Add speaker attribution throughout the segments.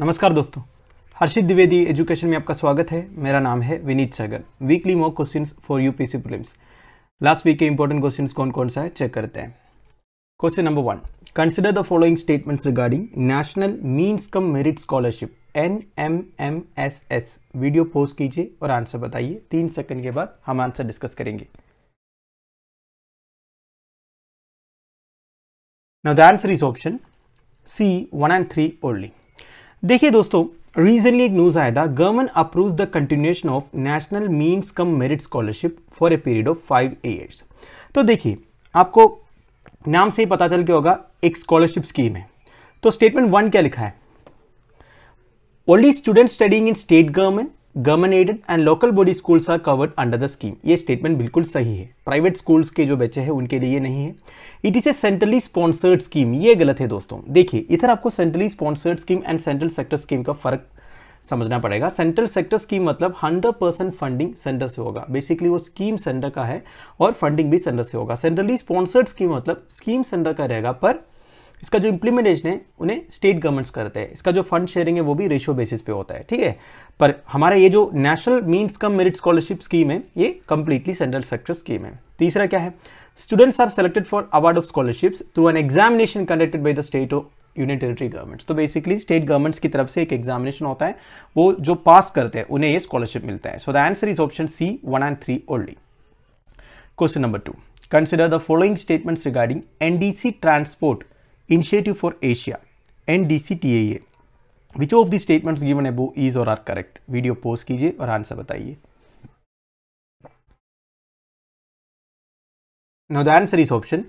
Speaker 1: नमस्कार दोस्तों हर्षित द्विवेदी एजुकेशन में आपका स्वागत है मेरा नाम है Vineet Sagar weekly mock questions for U P prelims last week के इंपॉर्टेंट क्वेश्चंस कौन कौन सा है चेक करते हैं question number one consider the following statements regarding national means cum merit scholarship N M M S S video post कीजिए और answer बताइए तीन सेकंड के बाद हम आंसर डिस्कस करेंगे now the answer is option C one and three only देखिए दोस्तों रिसेंटली एक न्यूज़ आया था government approve the continuation of national means cum merit scholarship for a period of five years तो देखिए आपको नाम से ही पता चल गया होगा एक स्कॉलरशिप स्कीम है तो स्टेटमेंट वन क्या लिखा है only student studying in state government government aided and local body schools are covered under the scheme ये स्टेटमेंट बिल्कुल सही है प्राइवेट स्कूल्स के जो बच्चे हैं उनके लिए नहीं है it is a centrally sponsored scheme ये गलत है दोस्तों देखिए इधर आपको centrally sponsored scheme and central sector scheme का फर्क समझना पड़ेगा सेंट्रल सेक्टर स्कीम मतलब 100 परसेंट फंडिंग सेंटर से होगा बेसिकली वो स्कीम सेंटर का है और फंडिंग भी सेंटर से होगा सेंट्रली स्पॉन्सर्ड स्कीम मतलब स्कीम सेंटर का रहेगा पर इसका जो इम्प्लीमेंटेशन है उन्हें स्टेट गवर्नमेंट्स करते हैं इसका जो फंड शेयरिंग है वो भी रेशियो बेसिस पे होता है ठीक है पर हमारा ये जो national means cum merit scholarship scheme है ये कंप्लीटली सेंट्रल सेक्टर स्कीम है तीसरा क्या है students are selected for award of scholarships through an examination conducted by the state of union territory governments तो बेसिकली स्टेट गवर्नमेंट्स की तरफ से एक एग्जामिनेशन होता है वो जो पास करते हैं उन्हें ये स्कॉलरशिप मिलता है so the answer is option C one and three only question number two consider the following statements regarding NDC transport Initiative for Asia, NDCTAA. which of the statements given above is or are correct video pause कीजिए और answer बताइए now the answer is option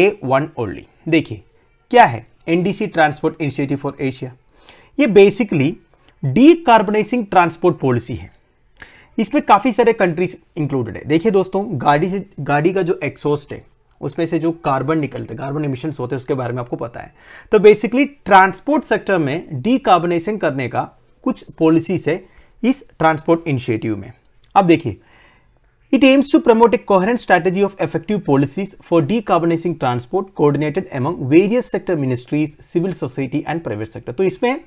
Speaker 1: a one only देखिए क्या है NDC transport initiative for Asia ये basically decarbonizing transport policy है इसमें काफ़ी सारे कंट्रीज इंक्लूडेड है देखिए दोस्तों गाड़ी से गाड़ी का जो exhaust है उसमें से जो कार्बन निकलते कार्बन इमिशन होते हैं उसके बारे में आपको पता है तो बेसिकली ट्रांसपोर्ट सेक्टर में डीकार्बोनेशन करने का कुछ पॉलिसी है इस ट्रांसपोर्ट इनिशिएटिव में अब देखिए it aims to promote a coherent strategy of effective policies for de decarbonisation transport coordinated among various sector ministries civil society and private sector तो इसमें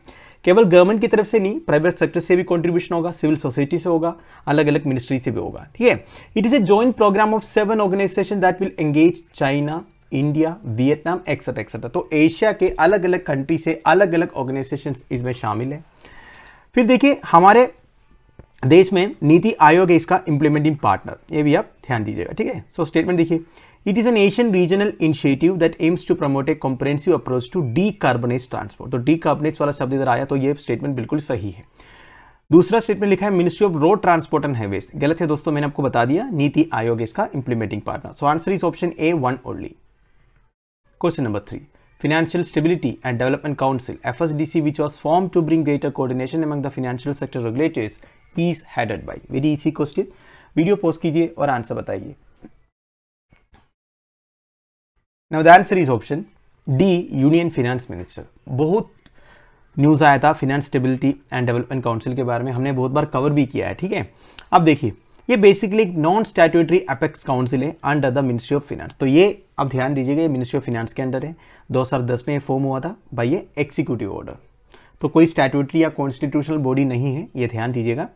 Speaker 1: केवल गवर्नमेंट की तरफ से नहीं प्राइवेट सेक्टर से भी कॉन्ट्रीब्यूशन होगा सिविल सोसाइटी से होगा अलग अलग मिनिस्ट्री से भी होगा ठीक है it is a joint programme of seven organisation that will engage China India Vietnam etcetera etcetera तो एशिया के अलग अलग कंट्री से अलग अलग ऑर्गेनाइजेशन इसमें शामिल है फिर देखिए हमारे देश में नीति आयोग है इसका इंप्लीमेंटिंग पार्टनर ये भी आप ध्यान दीजिएगा ठीक है सो स्टेटमेंट देखिए it is an Asian Asian regional initiative aims to promote a a approach to de decarbonize transport तो डी decarbonize वाला शब्द इधर आया तो ये स्टेटमेंट बिल्कुल सही है दूसरा स्टेटमेंट लिखा है ministry of road transport and highways गलत है दोस्तों मैंने आपको बता दिया नीति आयोग इसका implementing partner so answer is option A one only question number three financial stability and development council F S D C which was form to bring greater coordination among the financial sector regulators is headed by very easy question video post कीजिए और answer बताइए now the answer is option D union finance minister बहुत news आया था finance stability and development council के बारे में हमने बहुत बार कवर भी किया है ठीक है अब देखिए ये बेसिकली एक नॉन स्टैट्यूटरी अपेक्स काउंसिल है under the ministry of finance तो ये अब ध्यान दीजिएगा ये मिनिस्ट्री ऑफ फिनेंस के अंडर है 2010 में ये फॉर्म हुआ था बाई ये एक्सिक्यूटिव ऑर्डर तो कोई स्टैट्यूटरी या कॉन्स्टिट्यूशनल बॉडी नहीं है ये ध्यान दीजिएगा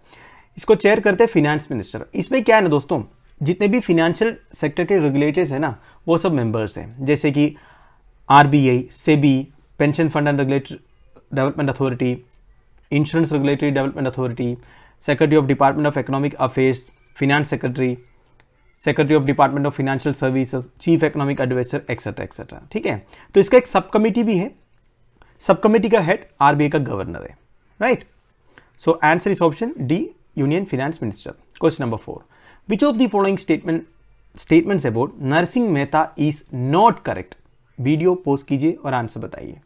Speaker 1: इसको चेयर करते हैं फिनेंस मिनिस्टर इसमें क्या है ना दोस्तों जितने भी फिनेंशियल सेक्टर के रेगुलेटर्स हैं ना वो सब मेंबर्स हैं जैसे कि RBI SEBI pension fund and regulator development authority insurance regulatory development authority secretary of department of economic affairs finance secretary secretary of department of financial services chief economic adviser etcetera etcetera ठीक है तो इसका एक sub committee भी है sub committee का head आई का governor है right so answer is option D union finance minister question number four Which of the following statement statements about Narsinh Mehta is not correct? Video post कीजिए और आंसर बताइए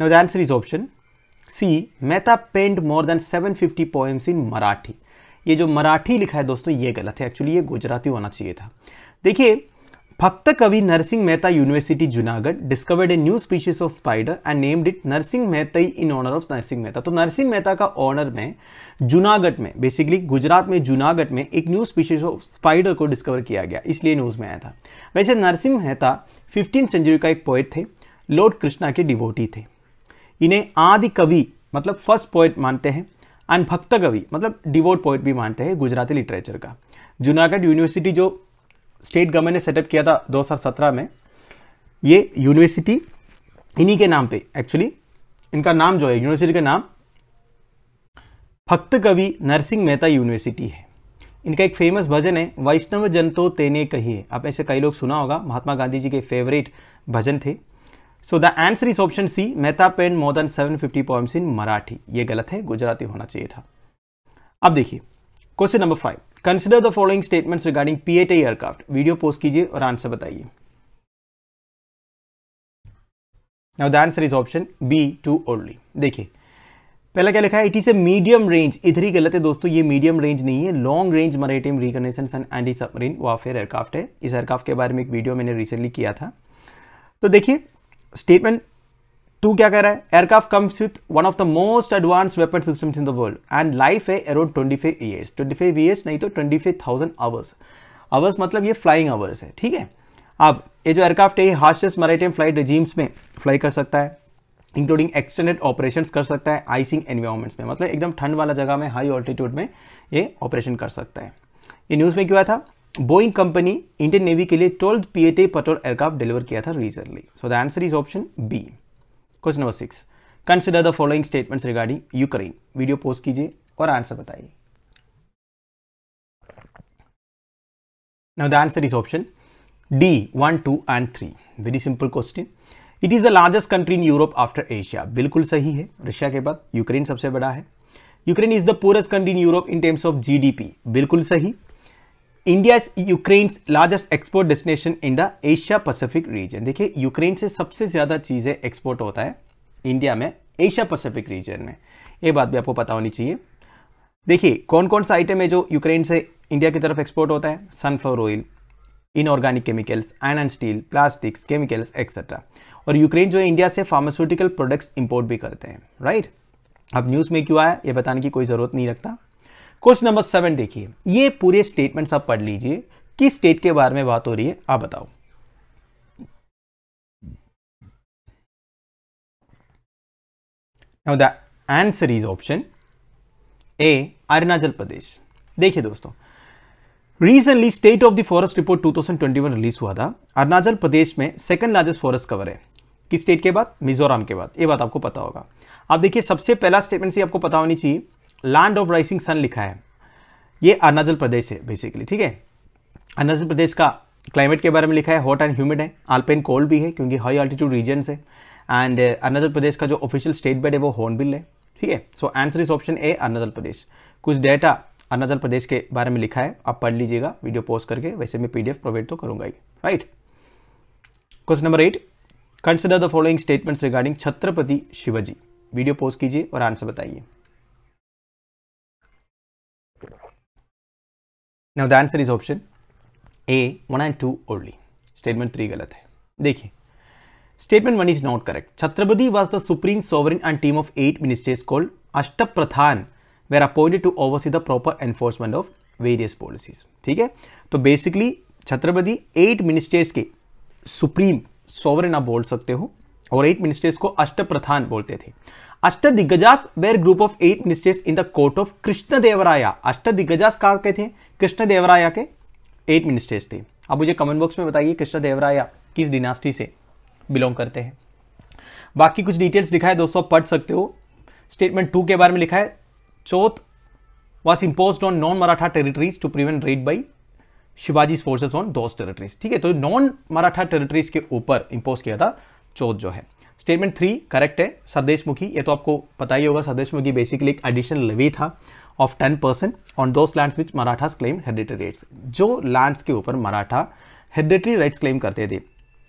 Speaker 1: Now the answer is option C. Mehta penned more than 750 poems in Marathi. ये जो मराठी लिखा है दोस्तों ये गलत है एक्चुअली ये गुजराती होना चाहिए था देखिए भक्त कवि Narsinh Mehta university Junagadh discovered a new species of spider and named it Narsingh Mehta in honour of Narsinh Mehta तो नरसिंह मेहता का ऑनर में जूनागढ़ में बेसिकली गुजरात में जूनागढ़ में एक न्यू स्पीशीज ऑफ स्पाइडर को डिस्कवर किया गया इसलिए न्यूज़ में आया था वैसे नरसिंह मेहता फिफ्टीन सेंचुरी का एक पोइट थे लॉर्ड कृष्णा के डिवोटी थे इन्हें आदि कवि मतलब फर्स्ट पोइट मानते हैं एंड भक्त कवि मतलब डिवोट पोइट भी मानते हैं गुजराती लिटरेचर का जूनागढ़ यूनिवर्सिटी जो स्टेट गवर्नमेंट ने सेटअप किया था 2017 में ये यूनिवर्सिटी इन्हीं के नाम पे एक्चुअली इनका नाम जो है यूनिवर्सिटी का नाम भक्त कवि नरसिंह मेहता यूनिवर्सिटी है इनका एक फेमस भजन है वैष्णव जन तो तेने कहिए आप ऐसे कई लोग सुना होगा महात्मा गांधी जी के फेवरेट भजन थे so the answer is option C Mehta pen more than 750 fifty poems in Marathi ये गलत है गुजराती होना चाहिए था अब देखिए question number five consider the following statements regarding I aircraft video post कीजिए और आंसर बताइए now the answer is option B two only देखिए पहला क्या लिखा है it is a medium range इधर ही गलत है दोस्तों ये मीडियम रेंज नहीं है long range maritime reconnaissance and anti submarine warfare aircraft है इस एयरक्राफ्ट के बारे में एक वीडियो मैंने रिसेंटली किया था तो देखिए स्टेटमेंट टू क्या कह रहा है aircraft comes with one of the most advanced weapon system in the world and life है around twenty five years twenty five years नहीं तो twenty five thousand hours hours मतलब ये फ्लाइंग आवर्स है ठीक है अब ये जो एयरक्राफ्ट है ये हार्शेस्ट मैरिटाइम फ्लाइट रिजीम्स में फ्लाई कर सकता है इंक्लूडिंग एक्सटेंडेड ऑपरेशन कर सकता है आइसिंग एनवायरमेंट्स में मतलब एकदम ठंड वाला जगह में हाई ऑल्टीट्यूड में ये ऑपरेशन कर सकता है ये न्यूज़ में क्या था बोइंग कंपनी इंडियन नेवी के लिए twelfth P eight I patrol aircraft deliver किया था recently so the answer is option B question number six consider the following statements regarding Ukraine video post कीजिए और आंसर बताइए now the answer is option D one two and three very simple question it is the largest country in Europe after Asia बिल्कुल सही है Russia के बाद Ukraine सबसे बड़ा है Ukraine is the poorest country in Europe in terms of GDP बिल्कुल सही India is Ukraine largest export destination in the Asia Pacific region देखिए यूक्रेन से सबसे ज़्यादा चीज़ें एक्सपोर्ट होता है इंडिया में एशिया पैसिफिक रीजन में ये बात भी आपको पता होनी चाहिए देखिए कौन कौन सा आइटम है जो यूक्रेन से इंडिया की तरफ एक्सपोर्ट होता है sunflower oil inorganic chemicals iron and steel plastics chemicals etcetera और यूक्रेन जो है इंडिया से फार्मास्यूटिकल प्रोडक्ट्स इंपोर्ट भी करते हैं राइट अब न्यूज़ में क्यों आया ये बताने की कोई ज़रूरत नहीं रखता क्वेश्चन नंबर सेवन देखिए ये पूरे स्टेटमेंट आप पढ़ लीजिए किस स्टेट के बारे में बात हो रही है आप बताओ now the answer is option A Arunachal Pradesh देखिए दोस्तों recently state of the forest report 2021 release हुआ था अरुणाचल प्रदेश में सेकंड लार्जेस्ट फॉरेस्ट कवर है किस स्टेट के बाद मिजोरम के बाद ये बात आपको पता होगा आप देखिए सबसे पहला स्टेटमेंट से आपको पता होनी चाहिए लैंड ऑफ राइसिंग सन लिखा है ये अरुणाचल प्रदेश है बेसिकली ठीक है अरुणाचल प्रदेश का क्लाइमेट के बारे में लिखा है हॉट एंड ह्यूमिड है आल्पेन कोल्ड भी है क्योंकि हाई ऑल्टीट्यूड रीजन है एंड uh, अरुणाचल प्रदेश का जो ऑफिशियल स्टेट बेड है वो हॉर्नबिल है ठीक है so answer is option A Arunachal Pradesh कुछ डेटा अरुणाचल प्रदेश के बारे में लिखा है आप पढ़ लीजिएगा वीडियो पोस्ट करके वैसे मैं पीडीएफ प्रोवाइड तो करूंगा ही right question number eight consider the following statements regarding Chhatrapati Shivaji video post कीजिए और आंसर बताइए now the answer is option A one and two only statement three गलत है देखिए statement one is not correct Chhatrapati was the supreme sovereign and team of eight ministers called Ashtapradhan were appointed to oversee the proper enforcement of various policies ठीक है तो basically Chhatrapati eight ministers के supreme sovereign आप बोल सकते हो और एट मिनिस्टर्स को अष्टप्रधान बोलते थे Ashtadiggajas were group of eight ministers in the court of अष्ट अष्टदिग्गजास कार के थे कृष्णदेवराया के एट मिनिस्टर्स थे अब मुझे कमेंट बॉक्स में बताइए कृष्णदेवराया किस डिनास्टी से बिलोंग करते हैं बाकी कुछ डिटेल्स लिखा है दोस्तों पढ़ सकते हो स्टेटमेंट टू के बारे में लिखा है chauth was impose on non Maratha territories to prevent raid by Shivaji forces on host territories ठीक है तो नॉन मराठा टेरिटरीज के ऊपर इंपोज किया था चौथ जो है स्टेटमेंट थ्री करेक्ट है सरदेश मुखी ये तो आपको पता ही होगा सरदेश मुखी बेसिकली एक एडिशनल लेवी था of ten percent on those lands which Marathas claim hereditary rights जो लैंड्स के ऊपर मराठा हेरिडेटरी राइट्स क्लेम करते थे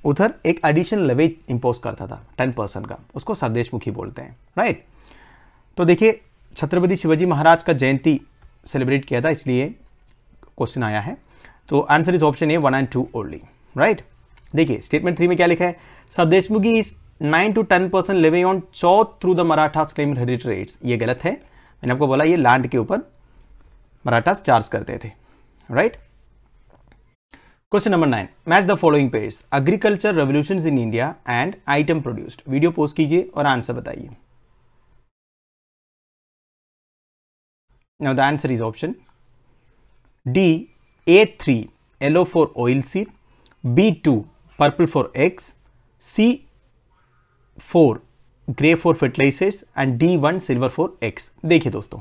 Speaker 1: उधर एक एडिशनल लेवी इम्पोज करता था टेन परसेंट का उसको सरदेश मुखी बोलते हैं राइट तो देखिए छत्रपति शिवाजी महाराज का जयंती सेलिब्रेट किया था इसलिए क्वेश्चन आया है तो answer is option A one and two only right देखिए स्टेटमेंट थ्री में क्या लिखा है Sardeshmukhi is nine to ten percent levying on chauth through the Marathas claim heritage ये गलत है मैंने आपको बोला ये लैंड के ऊपर मराठास चार्ज करते थे right question number nine match the following page agriculture revolution in India and item produced video post कीजिए और आंसर बताइए now the answer is option D A three yellow yellow oil seed B two purple for eggs C four grey four fertilizers and D one silver four eggs देखिए दोस्तों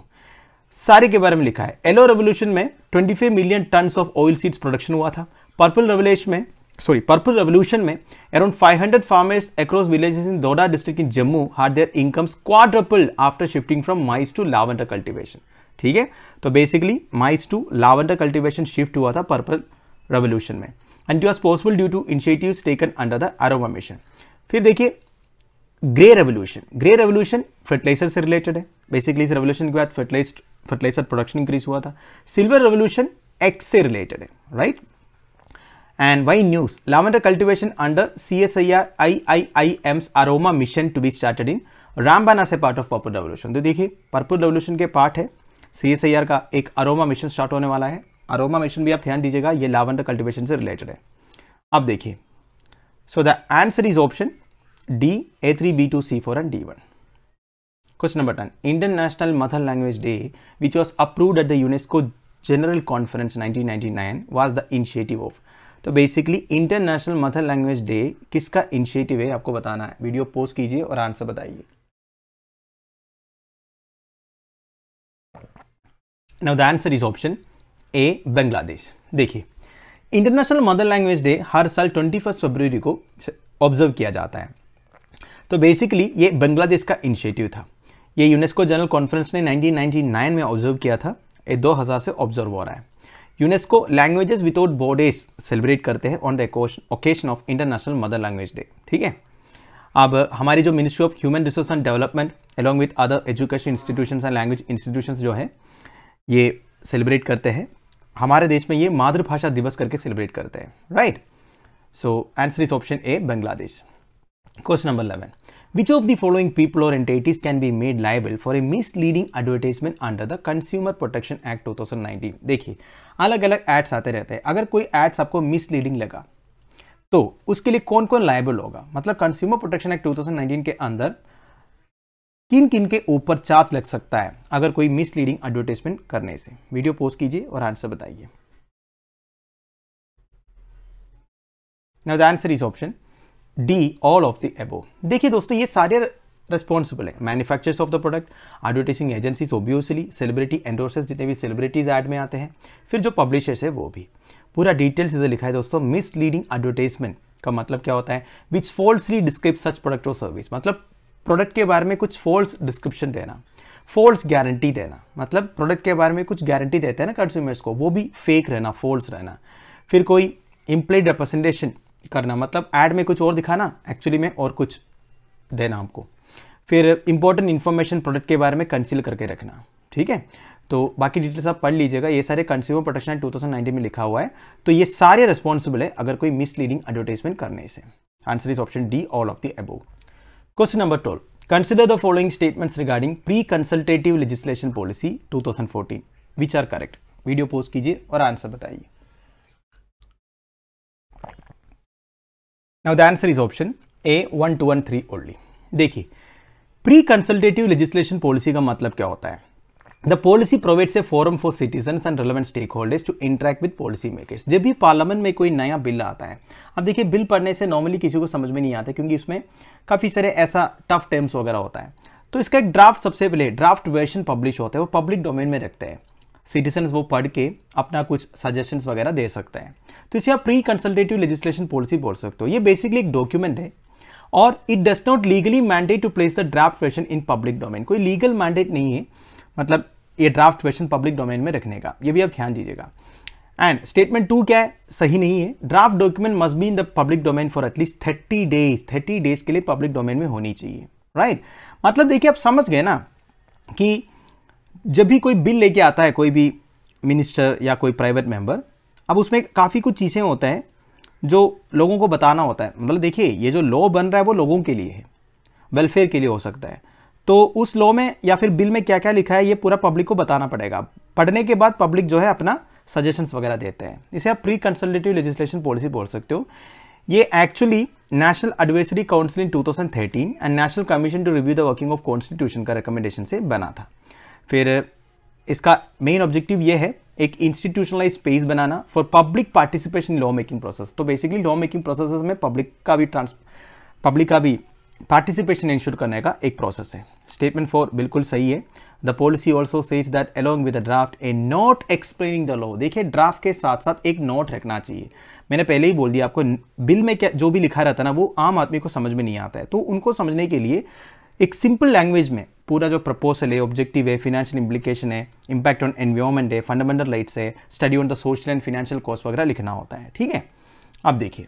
Speaker 1: सारे के बारे में लिखा है एलो रेवोल्यूशन में 25 million tons of oil seeds production हुआ था पर्पल रेवल्यूशन में सॉरी पर्पल रेवोल्यूशन में around 500 farmers across villages in Doda district in Jammu have their income quadruple after shifting from maize to lavender cultivation ठीक है तो basically maize to lavender cultivation shift हुआ था purple revolution में and it was possible due to initiatives taken under the aroma mission फिर देखिए grey revolution grey revolution fertilizer से related है बेसिकली इस रेवोल्यूशन के बाद फर्टिलाइज फर्टिलाइजर प्रोडक्शन इंक्रीज हुआ था सिल्वर रेवोल्यूशन एक्स से रिलेटेड है right and why news lavender cultivation under csir iiim's aroma mission to be started in Ramban as a part of purple revolution तो देखिए purple revolution के part है C R का एक अरोमा मिशन स्टार्ट होने वाला है अरोमा मिशन भी आप ध्यान दीजिएगा ये लावेंडर कल्टिवेशन से रिलेटेड है अब देखिए so the answer is option D, A3, B2, C4 and D1. Question number 10. International Mother Language Day, which was approved at the UNESCO General Conference 1999, was the initiative of. तो basically international mother language day किसका initiative है आपको बताना है video post कीजिए और answer बताइए now the answer is option A Bangladesh देखिए इंटरनेशनल मदर लैंग्वेज डे हर साल ट्वेंटी फर्स्ट फरवरी को ऑब्जर्व किया जाता है तो बेसिकली ये बांग्लादेश का इनिशिएटिव था ये यूनेस्को जनरल कॉन्फ्रेंस ने 1999 में ऑब्जर्व किया था ये 2000 से ऑब्जर्व हो रहा है UNESCO languages without borders celebrate करते हैं on the occasion of international mother language day ठीक है अब हमारी जो ministry of human resource and development along with other education institution and language institution जो है ये सेलिब्रेट करते हैं हमारे देश में ये मातृभाषा दिवस करके सेलिब्रेट करते हैं right so answer is option A Bangladesh Question number 11. Which of the following people or entities can be made liable for a misleading advertisement under the Consumer Protection Act 2019? देखिए अलग अलग एड्स आते रहते हैं अगर कोई एड्स आपको मिसलीडिंग लगा तो उसके लिए कौन कौन लाइबल होगा मतलब कंज्यूमर प्रोटेक्शन एक्ट 2019 के अंदर किन किन के ऊपर चार्ज लग सकता है अगर कोई मिसलीडिंग एडवर्टाइजमेंट करने से वीडियो पोस्ट कीजिए और आंसर बताइए now the answer is option D all of the above देखिए दोस्तों ये सारे रिस्पॉन्सिबल है manufacture of the product advertising agencies obviously celebrity endorsers जितने भी सेलिब्रिटीज एड में आते हैं फिर जो पब्लिशर्स है वो भी पूरा डिटेल्स इधर लिखा है दोस्तों मिसलीडिंग एडवर्टाइजमेंट का मतलब क्या होता है which falsely describe such product और सर्विस मतलब प्रोडक्ट के बारे में कुछ फॉल्स डिस्क्रिप्शन देना फॉल्स गारंटी देना मतलब प्रोडक्ट के बारे में कुछ गारंटी देते हैं ना कंज्यूमर्स को वो भी फेक रहना फॉल्स रहना फिर कोई इम्प्लेड रिप्रेजेंटेशन करना मतलब ऐड में कुछ और दिखाना एक्चुअली में और कुछ देना आपको फिर इंपॉर्टेंट इन्फॉर्मेशन प्रोडक्ट के बारे में कंसील करके रखना ठीक है तो बाकी डिटेल्स आप पढ़ लीजिएगा ये सारे कंज्यूमर प्रोटेक्शन एक्ट 2019 में लिखा हुआ है तो ये सारे रिस्पॉन्सिबल है अगर कोई मिसलीडिंग एडवर्टाइजमेंट करने से answer is option D all of the above question number twelve consider the following statements regarding pre consultative legislation policy 2014 which are correct video post कीजिए और आंसर बताइए now the answer is option A one two one three only देखिए pre consultative legislation policy का मतलब क्या होता है the policy provides a forum for citizen and relevant stakeholders to interact with policy makers जब भी parliament में कोई नया बिल आता है अब देखिए बिल पढ़ने से नॉर्मली किसी को समझ में नहीं आता क्योंकि इसमें काफ़ी सारे ऐसा टफ टर्म्स वगैरह होता है तो इसका एक ड्राफ्ट सबसे पहले ड्राफ्ट वर्जन पब्लिश होता है वो पब्लिक डोमेन में रखते हैं सिटीजन वो पढ़ के अपना कुछ सजेशन वगैरह दे सकते हैं तो इसे आप प्री कंसल्टेटिव लेजिस्लेशन पॉलिसी बोल सकते हो ये बेसिकली एक डॉक्यूमेंट है और it does not legally mandate to place the draft version in public domain कोई लीगल मैंडेट नहीं है मतलब ये ड्राफ्ट वर्जन पब्लिक डोमेन में रखने का ये भी आप ध्यान दीजिएगा एंड स्टेटमेंट टू क्या है सही नहीं है draft document must be in the public domain for at least thirty days thirty days के लिए पब्लिक डोमेन में होनी चाहिए राइट right? मतलब देखिए आप समझ गए ना कि जब भी कोई बिल लेके आता है कोई भी मिनिस्टर या कोई प्राइवेट मेंबर अब उसमें काफ़ी कुछ चीज़ें होता है जो लोगों को बताना होता है मतलब देखिए ये जो लॉ बन रहा है वो लोगों के लिए है वेलफेयर के लिए हो सकता है तो उस लॉ में या फिर बिल में क्या क्या लिखा है ये पूरा पब्लिक को बताना पड़ेगा पढ़ने के बाद पब्लिक जो है अपना सजेशंस वगैरह देते हैं इसे आप प्री कंसल्टेटिव लेजिस्लेशन पॉलिसी बोल सकते हो ये actually national advisory council in 2013 and national commission to review the working of constitution का रिकमेंडेशन से बना था फिर इसका मेन ऑब्जेक्टिव ये है एक इंस्टीट्यूशनलाइज स्पेस बनाना for public participation law making process तो बेसिकली लॉ मेकिंग प्रोसेस में पब्लिक का भी ट्रांस पब्लिक का भी पार्टिसिपेशन इंश्योर करने का एक प्रोसेस है स्टेटमेंट फोर बिल्कुल सही है the policy also says that along with draft a note explaining the law देखिए ड्राफ्ट के साथ साथ एक नोट रखना चाहिए मैंने पहले ही बोल दिया आपको बिल में क्या जो भी लिखा रहता है ना वो आम आदमी को समझ में नहीं आता है तो उनको समझने के लिए एक सिंपल लैंग्वेज में पूरा जो प्रपोजल है ऑब्जेक्टिव है फिनेंशियल इंप्लीकेशन है इंपैक्ट ऑन एनवायरमेंट है फंडामेंटल राइट्स है study on the social and financial cost वगैरह लिखना होता है ठीक है अब देखिए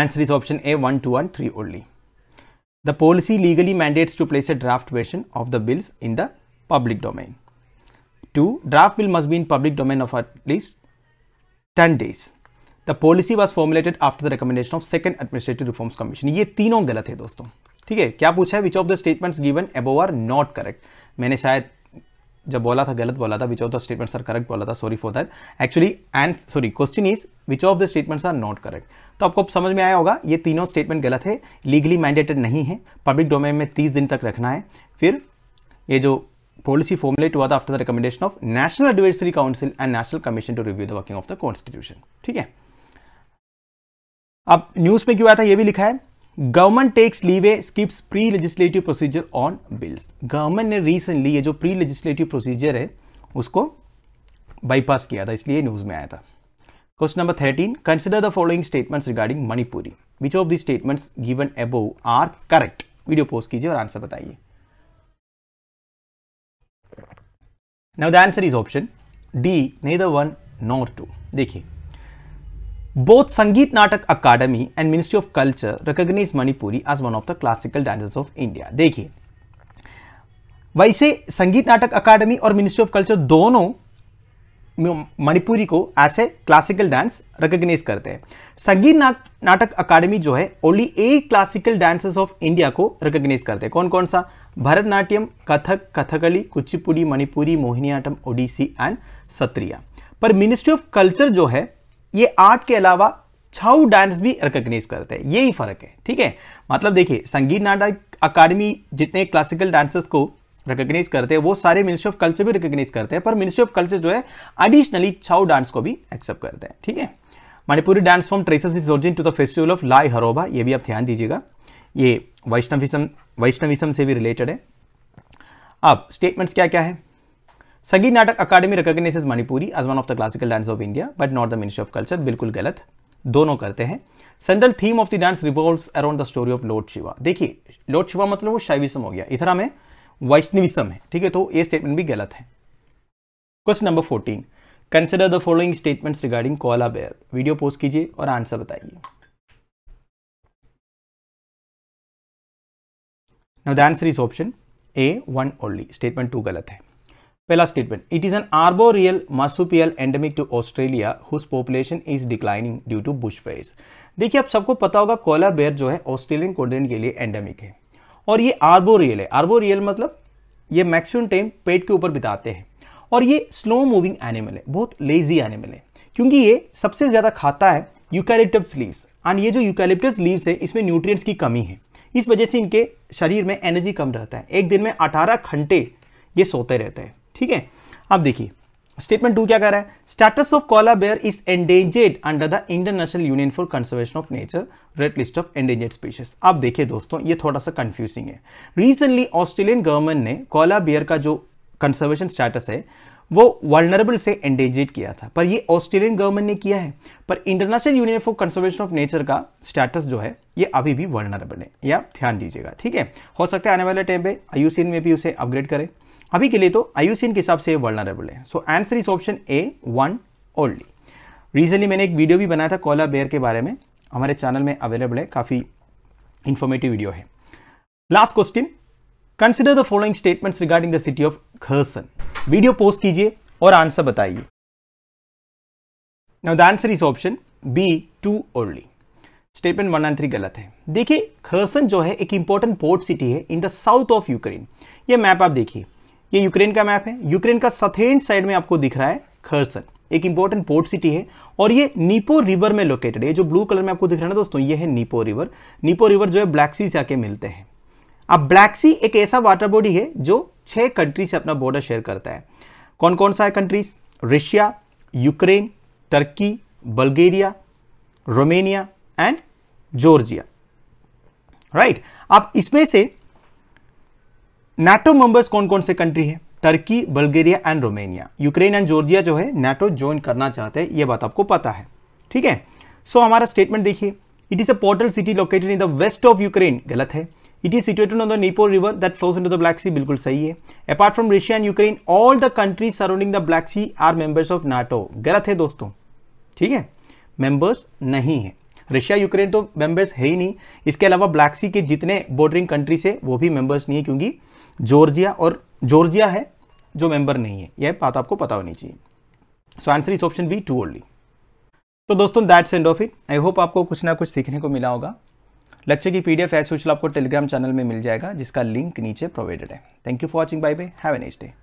Speaker 1: answer is option A one two one three only the policy legally mandates to place a draft version of the bills in the public domain two draft bill must be in public domain of at least ten days the policy was formulated after the the of second administrative Administrative commission ये तीनों गलत है दोस्तों ठीक है क्या पूछा है which of the statements given above are not correct मैंने शायद जब बोला था गलत बोला था which of the statements are correct बोला था sorry for that actually and sorry question is which of the statements are not correct तो आपको समझ में आया होगा ये तीनों स्टेटमेंट गलत है लीगली मैंडेटेड नहीं है पब्लिक डोमेन में तीस दिन तक रखना है फिर ये जो पॉलिसी फॉर्मुलेट हुआ था after the recommendation of national advisory council and national commission to review the working of the constitution ठीक है अब न्यूज़ में क्यों आया था ये भी लिखा है government takes leave skips pre legislative procedure on bills government ने रिसेंटली ये जो प्री लेजिस्लेटिव प्रोसीजर है उसको बाईपास किया था इसलिए न्यूज़ में आया था question number thirteen consider the following statements regarding Manipuri which of the statements given above are correct video post कीजिए और आंसर बताइए now the answer is option D नहीं दन वन नॉट टू देखिए Both Sangeet Natak Academy and Ministry of Culture recognize Manipuri as one of the classical dances of India. देखिए वैसे संगीत नाटक अकादमी और मिनिस्ट्री ऑफ कल्चर दोनों मणिपुरी को as a classical dance recognize करते हैं संगीत नाटक अकादमी जो है only eight classical dances of India को रिकग्नाइज करते हैं कौन कौन सा भरतनाट्यम कथक कथकली कुचिपुड़ी मणिपुरी मोहिनीआटम ओडिसी एंड सत्रिया पर मिनिस्ट्री ऑफ कल्चर जो है ये आर्ट के अलावा छाऊ डांस भी रिकग्नाइज करते हैं यही फर्क है ठीक है मतलब देखिए संगीत नाटक अकादमी जितने क्लासिकल डांसर्स को रिकग्नाइज करते हैं वो सारे मिनिस्ट्री ऑफ कल्चर भी रिकग्नाइज करते हैं पर मिनिस्ट्री ऑफ कल्चर जो है एडिशनली छाऊ डांस को भी एक्सेप्ट करते हैं ठीक है Manipuri dance form traces is origin to the festival of Lai Haraoba ये भी आप ध्यान दीजिएगा ये वैष्णविज्म वैष्णविज्म से भी रिलेटेड है अब स्टेटमेंट्स क्या क्या है Sangeet Natak Academy recognizes Manipuri as one of the classical dance of India but not the ministry of culture बिल्कुल गलत दोनों करते हैं central theme of the dance revolves around the story of Lord Shiva देखिए लॉर्ड शिवा मतलब वो शैविसम हो गया इधर हमें वैष्णविसम है ठीक है तो ये स्टेटमेंट भी गलत है question number fourteen consider the following statements regarding koala bear video post कीजिए और आंसर बताइए now the answer is option A one only statement two गलत है statement it is an arboreal arboreal endemic to Australia whose population is declining due to bush fires देखिए आप सबको पता होगा कोयला बेयर जो है ऑस्ट्रेलियन कॉन्टिनेंट के लिए एंडेमिक है और ये आर्बोरियल है आर्बोरियल मतलब ये मैक्सिमम टाइम पेट के ऊपर बिताते हैं और ये स्लो मूविंग एनिमल है बहुत लेजी एनिमल है क्योंकि ये सबसे ज़्यादा खाता है यूकैलिप्टस लीव्स एंड ये जो यूकैलिप्टस लीव्स है इसमें न्यूट्रिएंट्स की कमी है इस वजह से इनके शरीर में एनर्जी कम रहता है एक दिन में 18 घंटे ये सोते रहते हैं ठीक है अब देखिए स्टेटमेंट टू क्या कह रहा है status of koala bear is endangered under the international union for conservation of nature red list of endangered species अब देखिए दोस्तों ये थोड़ा सा कंफ्यूजिंग है रिसेंटली ऑस्ट्रेलियन गवर्नमेंट ने कोला बेयर का जो कंजर्वेशन स्टेटस है वो वर्नरेबल से एंडेंजर्ड किया था पर ये ऑस्ट्रेलियन गवर्नमेंट ने किया है पर international union for conservation of nature का स्टेटस जो है ये अभी भी वर्नरेबल है या ध्यान दीजिएगा ठीक है हो सकता है आने वाले टाइम पे आई में भी उसे अपग्रेड करें अभी के लिए तो आयुसिन के हिसाब से वर्णरेबल है so answer is option A one only recently मैंने एक वीडियो भी बनाया था कोला बेयर के बारे में हमारे चैनल में अवेलेबल है काफ़ी इंफॉर्मेटिव वीडियो है last question consider the following statement regarding the city of Kherson video post कीजिए और आंसर बताइए now the answer is option B two only statement one and three गलत है देखिए खर्सन जो है एक इंपॉर्टेंट पोर्ट सिटी है in the south of Ukraine ये मैप आप देखिए ये यूक्रेन का मैप है यूक्रेन का सथेन साइड में आपको दिख रहा है खरसन एक इंपॉर्टेंट पोर्ट सिटी है और ये नीपो रिवर में लोकेटेड है जो ब्लू कलर में आपको दिख रहा है ना दोस्तों ये है नीपो रिवर नीपो रिवर जो है ब्लैक सी से आके मिलते हैं अब ब्लैक सी एक ऐसा वाटर बॉडी है जो छह कंट्री से अपना बॉर्डर शेयर करता है कौन कौन सा है countries Russia Ukraine Turkey Bulgaria Romania and Georgia right right. अब इसमें से नाटो मेंबर्स कौन कौन से कंट्री है Turkey Bulgaria and Romania Ukraine and Georgia जो है नाटो ज्वाइन करना चाहते हैं यह बात आपको पता है ठीक है सो so, हमारा स्टेटमेंट देखिए it is a portal city located in the west of Ukraine गलत है it is situated on the Dnieper river that flows in the Black Sea बिल्कुल सही है apart from Russia and Ukraine all the countries surrounding the Black Sea are members of NATO गलत है दोस्तों ठीक है मेंबर्स नहीं है रशिया यूक्रेन तो मेंबर्स है ही नहीं इसके अलावा ब्लैक सी के जितने बॉर्डरिंग कंट्रीज है वो भी मेंबर्स नहीं है क्योंकि जॉर्जिया और जॉर्जिया है जो मेंबर नहीं है यह बात आपको पता होनी चाहिए so answer is option B two only तो दोस्तों that's end of it I hope आपको कुछ ना कुछ सीखने को मिला होगा लक्ष्य की पीडीएफ एफ यूजल आपको टेलीग्राम चैनल में मिल जाएगा जिसका लिंक नीचे प्रोवाइडेड है thank you for watching bye bye have a next day